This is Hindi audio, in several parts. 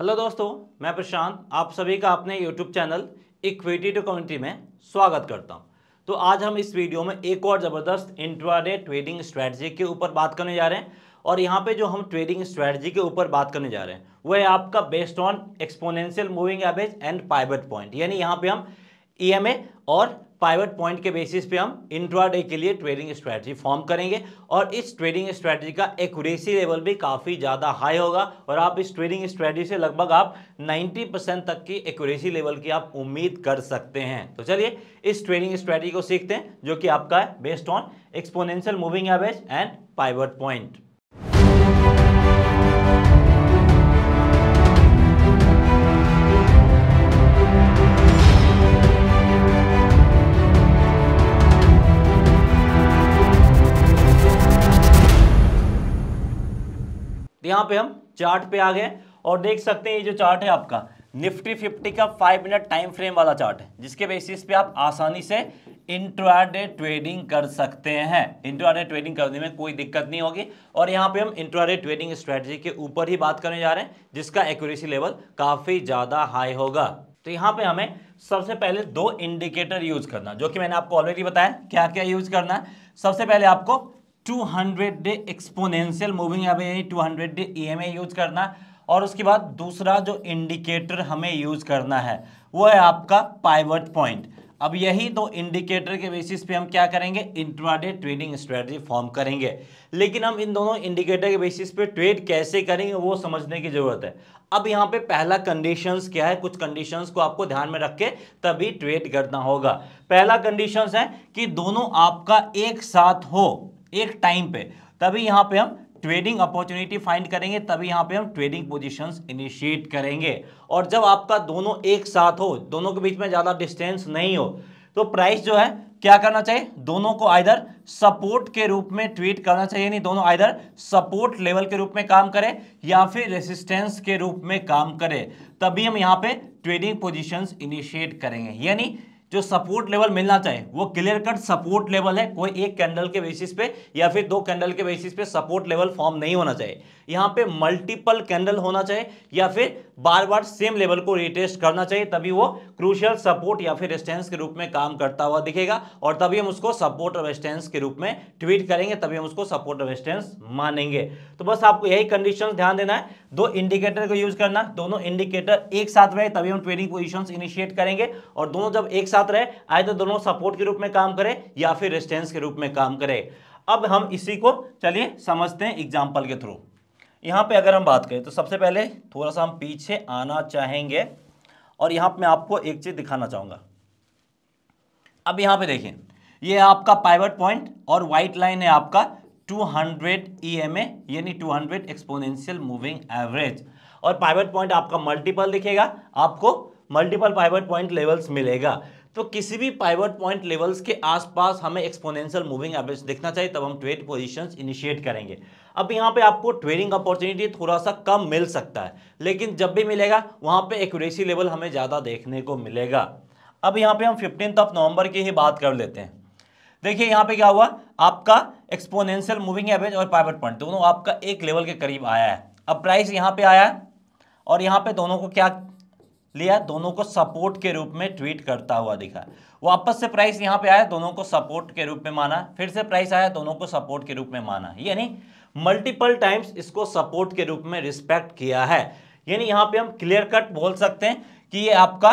हेलो दोस्तों मैं प्रशांत आप सभी का अपने YouTube channel equity to community में स्वागत करता हूं तो आज हम इस वीडियो में एक और ज़बरदस्त इंट्राडे ट्रेडिंग स्ट्रेटजी के ऊपर बात करने जा रहे हैं और यहाँ पे जो हम ट्रेडिंग स्ट्रेटजी के ऊपर बात करने जा रहे हैं वो है आपका based on exponential moving average and pivot point यानी यहाँ पर हम ई e और पाइवट पॉइंट के बेसिस पे हम इंट्राडे के लिए ट्रेडिंग स्ट्रैटेजी फॉर्म करेंगे और इस ट्रेडिंग स्ट्रैटेजी का एक्यूरेसी लेवल भी काफ़ी ज़्यादा हाई होगा और आप इस ट्रेडिंग स्ट्रैटेजी से लगभग आप 90 परसेंट तक की एक्यूरेसी लेवल की आप उम्मीद कर सकते हैं तो चलिए इस ट्रेडिंग स्ट्रैटेजी को सीखते हैं जो कि आपका है based on exponential moving average and pivot point तो यहाँ पे हम चार्ट पे आ गए और देख सकते हैं ये जो चार्ट है आपका निफ्टी फिफ्टी का फाइव मिनट टाइम फ्रेम वाला चार्ट है जिसके बेसिस पे आप आसानी से इंट्राडे ट्रेडिंग कर सकते हैं इंट्राडे ट्रेडिंग करने में कोई दिक्कत नहीं होगी और यहाँ पे हम इंट्राडे ट्रेडिंग स्ट्रेटजी के ऊपर ही बात करने जा रहे हैं जिसका एक्यूरेसी लेवल काफ़ी ज़्यादा हाई होगा तो यहाँ पे हमें सबसे पहले दो इंडिकेटर यूज करना जो कि मैंने आपको ऑलरेडी बताया क्या क्या यूज करना है सबसे पहले आपको 200 day exponential moving average 200 day EMA use करना और उसके बाद दूसरा जो इंडिकेटर हमें यूज करना है वो है आपका पाइवट पॉइंट अब यही दो इंडिकेटर के बेसिस पे हम क्या करेंगे इंट्राडे ट्रेडिंग स्ट्रेटजी फॉर्म करेंगे लेकिन हम इन दोनों इंडिकेटर के बेसिस पे ट्रेड कैसे करेंगे वो समझने की ज़रूरत है अब यहाँ पे पहला कंडीशंस क्या है कुछ कंडीशंस को आपको ध्यान में रख के तभी ट्रेड करना होगा पहला कंडीशंस है कि दोनों आपका एक साथ हो एक टाइम पे तभी यहाँ पे हम ट्रेडिंग अपॉर्चुनिटी फाइंड करेंगे तभी यहाँ पे हम ट्रेडिंग पोजीशंस इनिशिएट करेंगे और जब आपका दोनों एक साथ हो दोनों के बीच में ज़्यादा डिस्टेंस नहीं हो तो प्राइस जो है क्या करना चाहिए दोनों को आइधर सपोर्ट के रूप में ट्वीट करना चाहिए नहीं दोनों आइधर सपोर्ट लेवल के रूप में काम करें या फिर रेसिस्टेंस के रूप में काम करें तभी हम यहाँ पे ट्रेडिंग पोजीशंस इनिशिएट करेंगे यानी जो सपोर्ट लेवल मिलना चाहिए वो क्लियर कट सपोर्ट लेवल है कोई एक कैंडल के बेसिस पे या फिर दो कैंडल के बेसिस पे सपोर्ट लेवल फॉर्म नहीं होना चाहिए यहाँ पे मल्टीपल कैंडल होना चाहिए या फिर बार बार सेम लेवल को रिटेस्ट करना चाहिए तभी वो क्रूशियल सपोर्ट या फिर रेस्टेंस के रूप में काम करता हुआ दिखेगा और तभी हम उसको सपोर्ट और रेस्टेंस के रूप में ट्वीट करेंगे तभी हम उसको सपोर्ट और रेस्टेंस मानेंगे तो बस आपको यही कंडीशन ध्यान देना है दो इंडिकेटर को यूज करना दोनों इंडिकेटर एक साथ में तभी हम ट्रेडिंग पोजिशन इनिशिएट करेंगे और दोनों जब एक साथ साथ रहे आए तो दोनों सपोर्ट के रूप में काम करे या फिर रेस्टेंस के रूप में काम करे अब हम इसी को चलिए समझते हैं एग्जाम्पल के थ्रू यहाँ पे अगर हम बात करें तो सबसे पहले थोड़ा सा हम पीछे आना चाहेंगे और यहाँ पे मैं आपको एक चीज़ दिखाना चाहूँगा अब यहाँ पे देखें ये आपका पाइवट पॉइंट और वाइट लाइन है आपका 200 हंड्रेड ई एम ए यानी 200 हंड्रेड एक्सपोनेंशियल मूविंग एवरेज और पाइवट पॉइंट आपका मल्टीपल दिखेगा आपको मल्टीपल पाइवट पॉइंट लेवल्स मिलेगा तो किसी भी पाइवट पॉइंट लेवल्स के आसपास हमें एक्सपोनेंशियल मूविंग एवरेज देखना चाहिए तब हम ट्रेड पोजीशंस इनिशिएट करेंगे अब यहाँ पे आपको ट्रेडिंग अपॉर्चुनिटी थोड़ा सा कम मिल सकता है लेकिन जब भी मिलेगा वहाँ पे एक्यूरेसी लेवल हमें ज़्यादा देखने को मिलेगा अब यहाँ पे हम फिफ्टीन ऑफ नवंबर की ही बात कर लेते हैं देखिए यहाँ पे क्या हुआ आपका एक्सपोनेंशियल मूविंग एवरेज और पाइवट पॉइंट दोनों आपका एक लेवल के करीब आया है अब प्राइस यहाँ पर आया है और यहाँ पर दोनों को क्या लिया दोनों को सपोर्ट के रूप में ट्वीट करता हुआ दिखा वापस से प्राइस यहां पे आया दोनों को सपोर्ट के रूप में माना फिर से प्राइस आया दोनों को सपोर्ट के रूप में माना यानी मल्टीपल टाइम्स इसको सपोर्ट के रूप में रिस्पेक्ट किया है यानी यहां पे हम क्लियर कट बोल सकते हैं कि ये आपका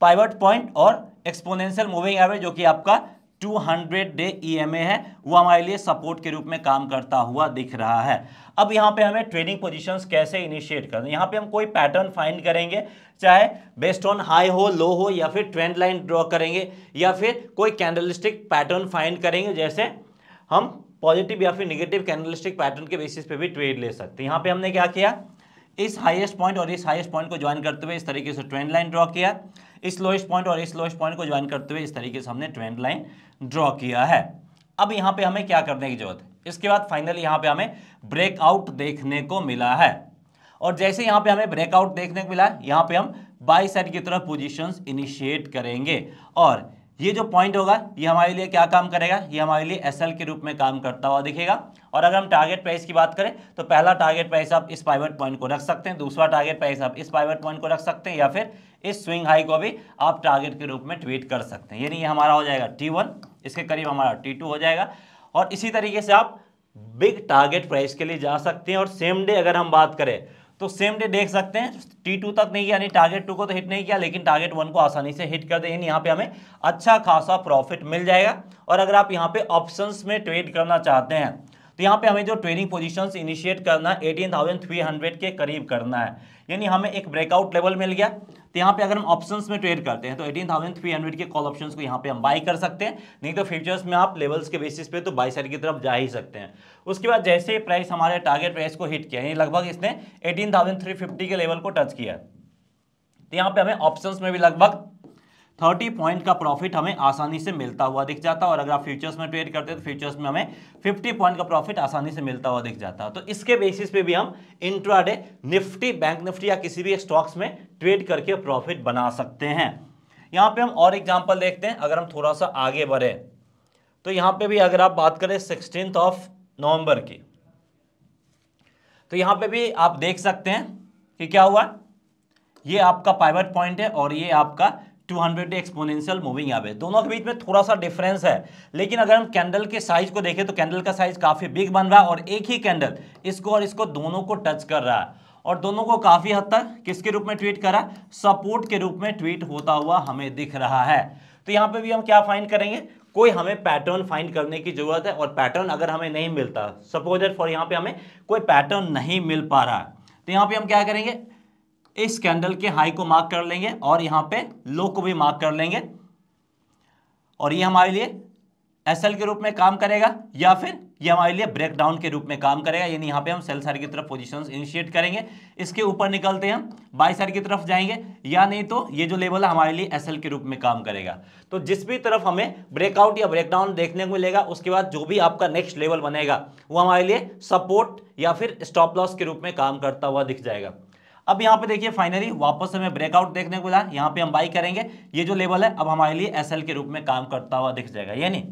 पाइवट पॉइंट और एक्सपोनेंशियल मूविंग एवरेज जो कि आपका 200 डे ईएमए e है वो हमारे लिए सपोर्ट के रूप में काम करता हुआ दिख रहा है अब यहाँ पे हमें ट्रेडिंग पोजीशंस कैसे इनिशिएट करना है यहाँ पे हम कोई पैटर्न फाइंड करेंगे चाहे बेस्ड ऑन हाई हो लो हो या फिर ट्रेंड लाइन ड्रॉ करेंगे या फिर कोई कैंडलिस्टिक पैटर्न फाइंड करेंगे जैसे हम पॉजिटिव या फिर निगेटिव कैंडलिस्टिक पैटर्न के बेसिस पर भी ट्रेड ले सकते हैं यहाँ पर हमने क्या किया इस हाइएस्ट पॉइंट और इस हाइएस्ट पॉइंट को ज्वाइन करते हुए इस तरीके से ट्रेंड लाइन ड्रॉ किया इस लोएस्ट पॉइंट और इस लोएस्ट पॉइंट को ज्वाइन करते हुए इस तरीके से हमने ट्रेंड लाइन ड्रॉ किया है अब यहाँ पे हमें क्या करने की जरूरत है इसके बाद फाइनली यहाँ पे हमें ब्रेकआउट देखने को मिला है और जैसे यहाँ पे हमें ब्रेकआउट देखने को मिला है यहाँ पे हम बाई साइड की तरफ पोजिशन इनिशिएट करेंगे और ये जो पॉइंट होगा ये हमारे लिए क्या काम करेगा ये हमारे लिए एसएल के रूप में काम करता हुआ दिखेगा और अगर हम टारगेट प्राइस की बात करें तो पहला टारगेट प्राइस आप इस पाइवेट पॉइंट को रख सकते हैं दूसरा टारगेट प्राइस आप इस पाइवेट पॉइंट को रख सकते हैं या फिर इस स्विंग हाई को भी आप टारगेट के रूप में ट्वीट कर सकते हैं यानी ये हमारा हो जाएगा टी वन इसके करीब हमारा टी टू हो जाएगा और इसी तरीके से आप बिग टारगेट प्राइस के लिए जा सकते हैं और सेम डे अगर हम बात करें तो सेम डे देख सकते हैं टी टू तक नहीं किया यानी टारगेट टू को तो हिट नहीं किया लेकिन टारगेट वन को आसानी से हिट कर दे यानी यहाँ पे हमें अच्छा खासा प्रॉफिट मिल जाएगा और अगर आप यहाँ पे ऑप्शंस में ट्रेड करना चाहते हैं तो यहाँ पे हमें जो ट्रेडिंग पोजीशंस इनिशिएट करना है एटीन थाउजेंड थ्री हंड्रेड के करीब करना है यानी हमें एक ब्रेकआउट लेवल मिल गया तो यहाँ पे अगर हम ऑप्शंस में ट्रेड करते हैं तो एटीन थाउजेंड थ्री हंड्रेड के कॉल ऑप्शंस को यहाँ पे हम बाई कर सकते हैं नहीं तो फ्यूचर्स में आप लेवल्स के बेसिस पे तो बाई साइड की तरफ जा ही सकते हैं उसके बाद जैसे ही प्राइस हमारे टारगेट प्राइस को हिट किया यानी लगभग इसने फिफ्टी के लेवल को टच किया तो यहाँ पे हमें ऑप्शन में भी लगभग थर्टी पॉइंट का प्रॉफिट हमें आसानी से मिलता हुआ दिख जाता है और अगर आप फ्यूचर्स में ट्रेड करते हैं तो फ्यूचर्स में हमें फिफ्टी पॉइंट का प्रॉफिट आसानी से मिलता हुआ दिख जाता है तो इसके बेसिस पे भी हम इंट्राडे निफ्टी बैंक निफ्टी या किसी भी स्टॉक्स में ट्रेड करके प्रॉफिट बना सकते हैं यहाँ पे हम और एग्जाम्पल देखते हैं अगर हम थोड़ा सा आगे बढ़े तो यहाँ पे भी अगर आप बात करें सिक्सटीन ऑफ नवम्बर की तो यहाँ पे भी आप देख सकते हैं कि क्या हुआ ये आपका पाइवट पॉइंट है और ये आपका two hundred exponential moving average दोनों के बीच में थोड़ा सा डिफरेंस है लेकिन अगर हम कैंडल के साइज को देखें तो कैंडल का साइज काफ़ी बिग बन रहा है और एक ही कैंडल इसको और इसको दोनों को टच कर रहा है और दोनों को काफ़ी हद तक किसके रूप में ट्वीट करा सपोर्ट के रूप में ट्वीट होता हुआ हमें दिख रहा है तो यहाँ पे भी हम क्या फाइंड करेंगे कोई हमें पैटर्न फाइंड करने की ज़रूरत है और पैटर्न अगर हमें नहीं मिलता सपोज फॉर यहाँ पे हमें कोई पैटर्न नहीं मिल पा रहा तो यहाँ पे हम क्या करेंगे इस कैंडल के हाई को मार्क कर लेंगे और यहाँ पे लो को भी मार्क कर लेंगे और ये हमारे लिए एसएल के रूप में काम करेगा या फिर ये हमारे लिए ब्रेकडाउन के रूप में काम करेगा यानी यहाँ पे हम सेल साइड की तरफ पोजीशन इनिशिएट करेंगे इसके ऊपर निकलते हम बाई साइड की तरफ जाएंगे या नहीं तो ये जो लेवल है हमारे लिए एसएल के रूप में काम करेगा तो जिस भी तरफ हमें ब्रेकआउट या ब्रेकडाउन देखने को मिलेगा उसके बाद जो भी आपका नेक्स्ट लेवल बनेगा वो हमारे लिए सपोर्ट या फिर स्टॉप लॉस के रूप में काम करता हुआ दिख जाएगा अब यहाँ पे देखिए फाइनली वापस हमें ब्रेकआउट देखने को मिला यहाँ पे हम बाई करेंगे ये जो लेवल है अब हमारे लिए एस के रूप में काम करता हुआ दिख जाएगा यानी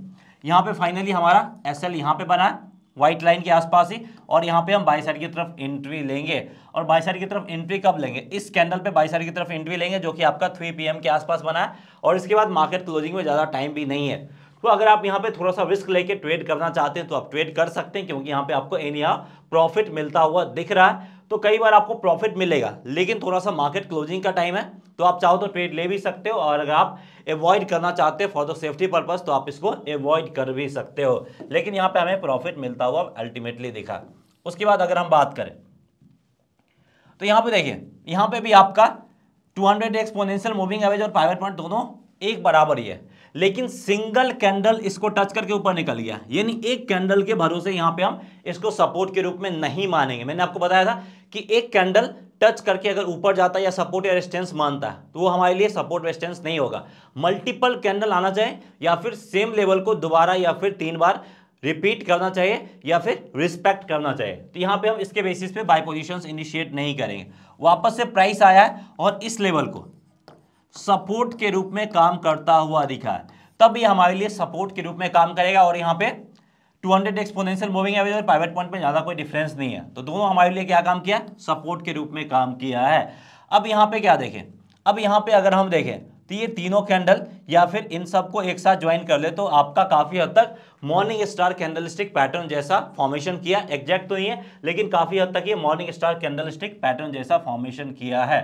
यहाँ पे फाइनली हमारा एस एल यहाँ पे बना है व्हाइट लाइन के आसपास ही और यहाँ पे हम बाई साइड की तरफ एंट्री लेंगे और बाई साइड की तरफ एंट्री कब लेंगे इस कैंडल पे बाई साइड की तरफ एंट्री लेंगे जो कि आपका थ्री पी के आसपास बना है और इसके बाद मार्केट क्लोजिंग में ज़्यादा टाइम भी नहीं है तो अगर आप यहाँ पे थोड़ा सा रिस्क लेके ट्रेड करना चाहते हैं तो आप ट्रेड कर सकते हैं क्योंकि यहाँ पे आपको एनिया प्रॉफिट मिलता हुआ दिख रहा है तो कई बार आपको प्रॉफिट मिलेगा लेकिन थोड़ा सा मार्केट क्लोजिंग का टाइम है तो आप चाहो तो ट्रेड ले भी सकते हो और अगर आप एवॉइड करना चाहते हो फॉर द सेफ्टी पर्पज तो आप इसको एवॉइड कर भी सकते हो लेकिन यहाँ पे हमें प्रॉफिट मिलता हुआ अल्टीमेटली दिखा उसके बाद अगर हम बात करें तो यहाँ पे देखिए यहाँ पे भी आपका 200 हंड्रेड एक्सपोनेंशियल मूविंग एवरेज और प्राइवेट पॉइंट दोनों एक बराबर ही है लेकिन सिंगल कैंडल इसको टच करके ऊपर निकल गया यानी एक कैंडल के भरोसे यहाँ पे हम इसको सपोर्ट के रूप में नहीं मानेंगे मैंने आपको बताया था कि एक कैंडल टच करके अगर ऊपर जाता है या सपोर्ट या रेस्टेंस मानता है तो वो हमारे लिए सपोर्ट रेस्टेंस नहीं होगा मल्टीपल कैंडल आना चाहिए या फिर सेम लेवल को दोबारा या फिर तीन बार रिपीट करना चाहिए या फिर रिस्पेक्ट करना चाहिए तो यहाँ पे हम इसके बेसिस पे बाय पोजीशंस इनिशिएट नहीं करेंगे वापस से प्राइस आया है और इस लेवल को सपोर्ट के रूप में काम करता हुआ दिखा है तब ये हमारे लिए सपोर्ट के रूप में काम करेगा और यहाँ पे 200 हंड्रेड एक्सपोनेंशियल मूविंग एवरेज और प्राइवेट पॉइंट में ज़्यादा कोई डिफरेंस नहीं है तो दोनों हमारे लिए क्या काम किया सपोर्ट के रूप में काम किया है अब यहाँ पे क्या देखें अब यहाँ पे अगर हम देखें तो ये तीनों कैंडल या फिर इन सब को एक साथ ज्वाइन कर ले तो आपका काफ़ी हद तक मॉर्निंग स्टार कैंडलस्टिक पैटर्न जैसा फॉर्मेशन किया एग्जैक्ट तो नहीं है लेकिन काफ़ी हद तक ये मॉर्निंग स्टार कैंडलस्टिक पैटर्न जैसा फॉर्मेशन किया है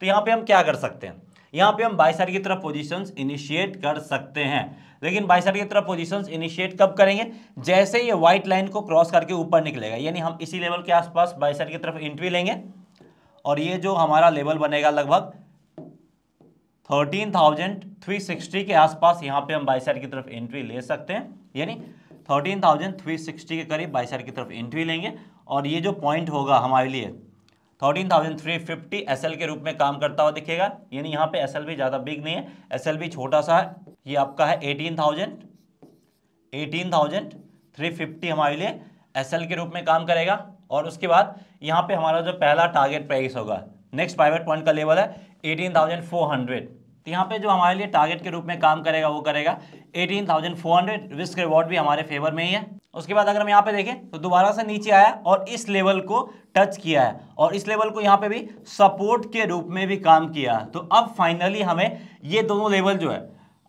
तो यहाँ पे हम क्या कर सकते हैं यहाँ पे हम बाईसर की तरफ पोजिशन इनिशिएट कर सकते हैं लेकिन बाईसर की तरफ पोजिशन इनिशिएट कब करेंगे जैसे ये व्हाइट लाइन को क्रॉस करके ऊपर निकलेगा यानी हम इसी लेवल के आसपास बाईसर की तरफ एंट्री लेंगे और ये जो हमारा लेवल बनेगा लगभग सिक्सटी के आसपास यहाँ पे हम बाईसर की तरफ एंट्री ले सकते हैं यानी सिक्सटी के करीब बाईसर की तरफ एंट्री लेंगे और ये जो पॉइंट होगा हमारे लिए fourteen thousand three fifty S के रूप में काम करता हुआ दिखेगा यानी यहाँ पे एस ज़्यादा बिग नहीं है एस छोटा सा है ये आपका है eighteen thousand eighteen thousand three fifty हमारे लिए एस के रूप में काम करेगा और उसके बाद यहाँ पे हमारा जो पहला टारगेट प्राइस होगा नेक्स्ट प्राइवेट पॉइंट का लेवल है एटीन थाउजेंड फोर हंड्रेड तो यहाँ पे जो हमारे लिए टारगेट के रूप में काम करेगा वो करेगा 18,400 रिस्क रिवॉर्ड भी हमारे फेवर में ही है उसके बाद अगर हम यहाँ पे देखें तो दोबारा से नीचे आया और इस लेवल को टच किया है और इस लेवल को यहाँ पे भी सपोर्ट के रूप में भी काम किया तो अब फाइनली हमें ये दोनों लेवल जो है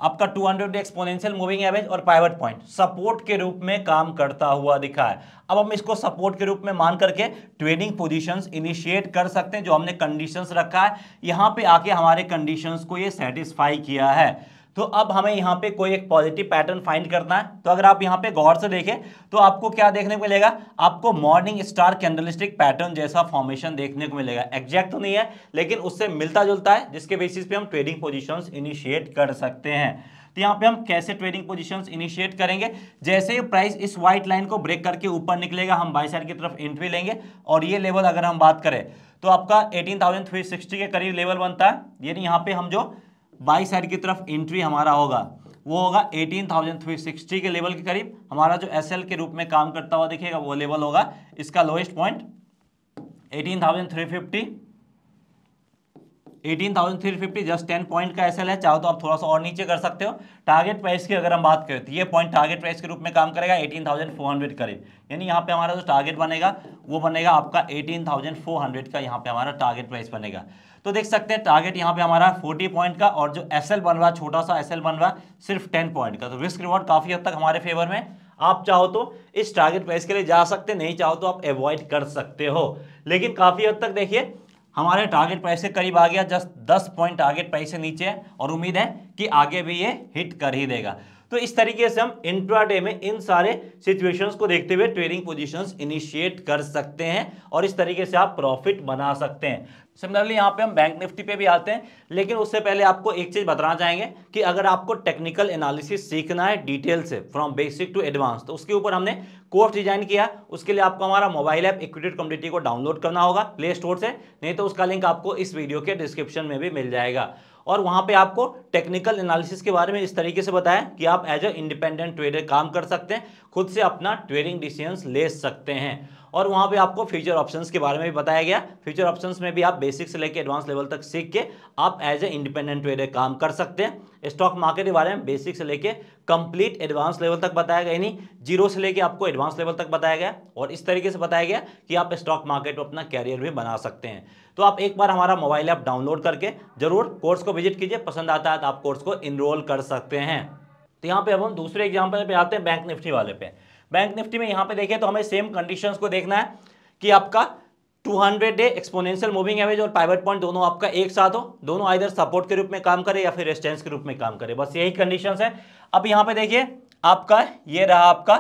आपका 200 हंड्रेड एक्सपोनेंशियल मूविंग एवरेज और पाइवट पॉइंट सपोर्ट के रूप में काम करता हुआ दिखा है अब हम इसको सपोर्ट के रूप में मान करके ट्रेडिंग पोजीशंस इनिशिएट कर सकते हैं जो हमने कंडीशंस रखा है यहाँ पे आके हमारे कंडीशंस को ये सेटिस्फाई किया है तो अब हमें यहाँ पे कोई एक पॉजिटिव पैटर्न फाइंड करना है तो अगर आप यहाँ पे गौर से देखें तो आपको क्या देखने को मिलेगा आपको मॉर्निंग स्टार कैंडलिस्टिक पैटर्न जैसा फॉर्मेशन देखने को मिलेगा एग्जैक्ट तो नहीं है लेकिन उससे मिलता जुलता है जिसके बेसिस पे हम ट्रेडिंग पोजिशन इनिशिएट कर सकते हैं तो यहाँ पे हम कैसे ट्रेडिंग पोजीशंस इनिशिएट करेंगे जैसे ही प्राइस इस व्हाइट लाइन को ब्रेक करके ऊपर निकलेगा हम बाई साइड की तरफ एंट्री लेंगे और ये लेवल अगर हम बात करें तो आपका 18,360 के करीब लेवल बनता है यानी यहाँ पे हम जो बाई साइड की तरफ एंट्री हमारा होगा वो होगा 18,360 के लेवल के करीब हमारा जो एस के रूप में काम करता हुआ दिखेगा वो लेवल होगा इसका लोएस्ट पॉइंट 18,350 18,350 जस्ट 10 पॉइंट का एस है चाहो तो आप थोड़ा सा और नीचे कर सकते हो टारगेट प्राइस की अगर हम बात करें तो ये पॉइंट टारगेट प्राइस के रूप में काम करेगा 18,400 करीब यानी यहाँ पे हमारा जो टारगेट बनेगा वो बनेगा आपका एटीन का यहाँ पे हमारा टारगेट प्राइस बनेगा तो देख सकते हैं टारगेट यहाँ पे हमारा 40 पॉइंट का और जो एसएल बन रहा है छोटा सा एसएल बन रहा है सिर्फ 10 पॉइंट का तो रिस्क रिवॉर्ड काफी हद तक हमारे फेवर में आप चाहो तो इस टारगेट प्राइस के लिए जा सकते नहीं चाहो तो आप अवॉइड कर सकते हो लेकिन काफ़ी हद तक देखिए हमारे टारगेट प्राइस से करीब आ गया जस्ट दस पॉइंट टारगेट प्राइस से नीचे है और उम्मीद है कि आगे भी ये हिट कर ही देगा तो इस तरीके से हम इंट्राडे में इन सारे सिचुएशंस को देखते हुए ट्रेडिंग पोजीशंस इनिशिएट कर सकते हैं और इस तरीके से आप प्रॉफिट बना सकते हैं सिमिलरली यहाँ पे हम बैंक निफ्टी पे भी आते हैं लेकिन उससे पहले आपको एक चीज़ बताना चाहेंगे कि अगर आपको टेक्निकल एनालिसिस सीखना है डिटेल से फ्रॉम बेसिक टू एडवांस तो उसके ऊपर हमने कोर्स डिजाइन किया उसके लिए आपको हमारा मोबाइल ऐप इक्विटेड कम्युनिटी को डाउनलोड करना होगा प्ले स्टोर से नहीं तो उसका लिंक आपको इस वीडियो के डिस्क्रिप्शन में भी मिल जाएगा और वहाँ पे आपको टेक्निकल एनालिसिस के बारे में इस तरीके से बताया कि आप एज अ इंडिपेंडेंट ट्रेडर काम कर सकते हैं खुद से अपना ट्रेडिंग डिसीजंस ले सकते हैं और वहाँ पे आपको फ्यूचर ऑप्शंस के बारे में भी बताया गया फ्यूचर ऑप्शंस में भी आप बेसिक से लेकर एडवांस लेवल तक सीख के आप एज ए इंडिपेंडेंट वे काम कर सकते हैं स्टॉक मार्केट के बारे में बेसिक से लेकर कंप्लीट एडवांस लेवल तक बताया गया यानी जीरो से लेकर आपको एडवांस लेवल तक बताया गया और इस तरीके से बताया गया कि आप स्टॉक मार्केट में अपना कैरियर भी बना सकते हैं तो आप एक बार हमारा मोबाइल ऐप डाउनलोड करके जरूर कोर्स को विजिट कीजिए पसंद आता है तो आप कोर्स को इनरोल कर सकते हैं तो यहाँ पे अब हम दूसरे एग्जाम्पल पे आते हैं बैंक निफ्टी वाले पे बैंक निफ्टी में यहाँ पे देखें तो हमें सेम कंडीशन को देखना है कि आपका 200 डे एक्सपोनेंशियल मूविंग एवरेज और पाइवट पॉइंट दोनों आपका एक साथ हो दोनों आइधर सपोर्ट के रूप में काम करे या फिर रेस्टेंस के रूप में काम करे बस यही कंडीशन है अब यहाँ पे देखिए आपका ये रहा आपका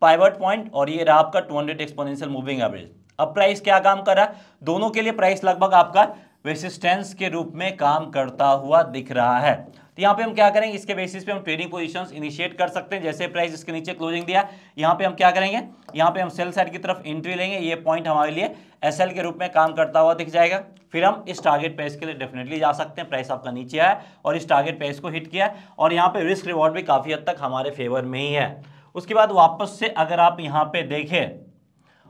पाइवट पॉइंट और ये रहा आपका 200 एक्सपोनेंशियल मूविंग एवरेज अब प्राइस क्या काम कर रहा है दोनों के लिए प्राइस लगभग आपका रेसिस्टेंस के रूप में काम करता हुआ दिख रहा है तो यहाँ पे हम क्या करेंगे इसके बेसिस पे हम ट्रेडिंग पोजीशंस इनिशिएट कर सकते हैं जैसे प्राइस इसके नीचे क्लोजिंग दिया यहाँ पे हम क्या करेंगे यहाँ पे हम सेल साइड की तरफ एंट्री लेंगे ये पॉइंट हमारे लिए एस के रूप में काम करता हुआ दिख जाएगा फिर हम इस टारगेट प्राइस के लिए डेफिनेटली जा सकते हैं प्राइस आपका नीचे आया और इस टारगेट प्राइस को हिट किया और यहाँ पे रिस्क रिवॉर्ड भी काफ़ी हद तक हमारे फेवर में ही है उसके बाद वापस से अगर आप यहाँ पे देखें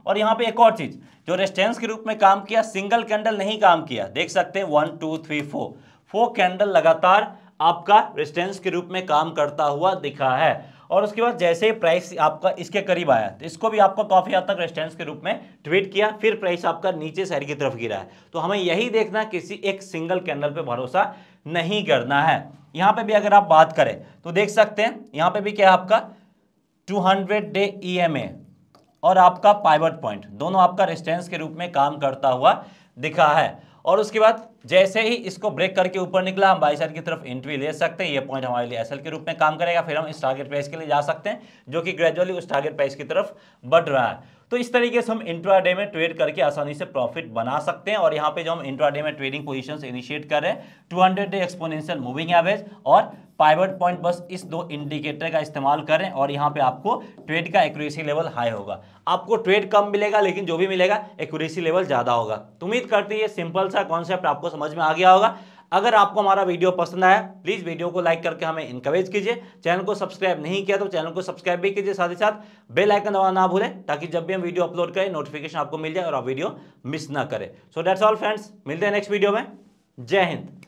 और यहाँ पे एक और चीज़ जो रेस्टेंस के रूप में काम किया सिंगल कैंडल नहीं काम किया देख सकते हैं one two three four four candle लगातार आपका रेजिस्टेंस के रूप में काम करता हुआ दिखा है और उसके बाद जैसे ही प्राइस आपका इसके करीब आया तो इसको भी आपको काफ़ी हद तक रेस्टेंस के रूप में ट्वीट किया फिर प्राइस आपका नीचे साइड की तरफ गिरा है तो हमें यही देखना किसी एक सिंगल कैंडल पे भरोसा नहीं करना है यहाँ पे भी अगर आप बात करें तो देख सकते हैं यहाँ पे भी क्या है आपका 200 डे ई और आपका पाइवट पॉइंट दोनों आपका रेस्टेंस के रूप में काम करता हुआ दिखा है और उसके बाद जैसे ही इसको ब्रेक करके ऊपर निकला हम बाई साइड की तरफ एंट्री ले सकते हैं ये पॉइंट हमारे लिए एसएल के रूप में काम करेगा फिर हम इस टारगेट प्राइस के लिए जा सकते हैं जो कि ग्रेजुअली उस टारगेट प्राइस की तरफ बढ़ रहा है तो इस तरीके से हम इंट्राडे में ट्रेड करके आसानी से प्रॉफिट बना सकते हैं और यहाँ पे जो हम इंट्राडे में ट्रेडिंग पोजीशंस इनिशिएट कर रहे हैं 200 डे एक्सपोनेंशियल मूविंग एवरेज और पाइवर्ट पॉइंट बस इस दो इंडिकेटर का इस्तेमाल करें और यहाँ पे आपको ट्रेड का एक्यूरेसी लेवल हाई होगा आपको ट्रेड कम मिलेगा लेकिन जो भी मिलेगा एक्यूरेसी लेवल ज़्यादा होगा तो उम्मीद करते हैं सिंपल सा कॉन्सेप्ट आपको समझ में आ गया होगा अगर आपको हमारा वीडियो पसंद आया प्लीज़ वीडियो को लाइक करके हमें इंकरेज कीजिए चैनल को सब्सक्राइब नहीं किया तो चैनल को सब्सक्राइब भी कीजिए साथ ही साथ बेल आइकन दबाना ना भूलें ताकि जब भी हम वीडियो अपलोड करें नोटिफिकेशन आपको मिल जाए और आप वीडियो मिस ना करें सो डैट्स ऑल फ्रेंड्स मिलते हैं नेक्स्ट वीडियो में जय हिंद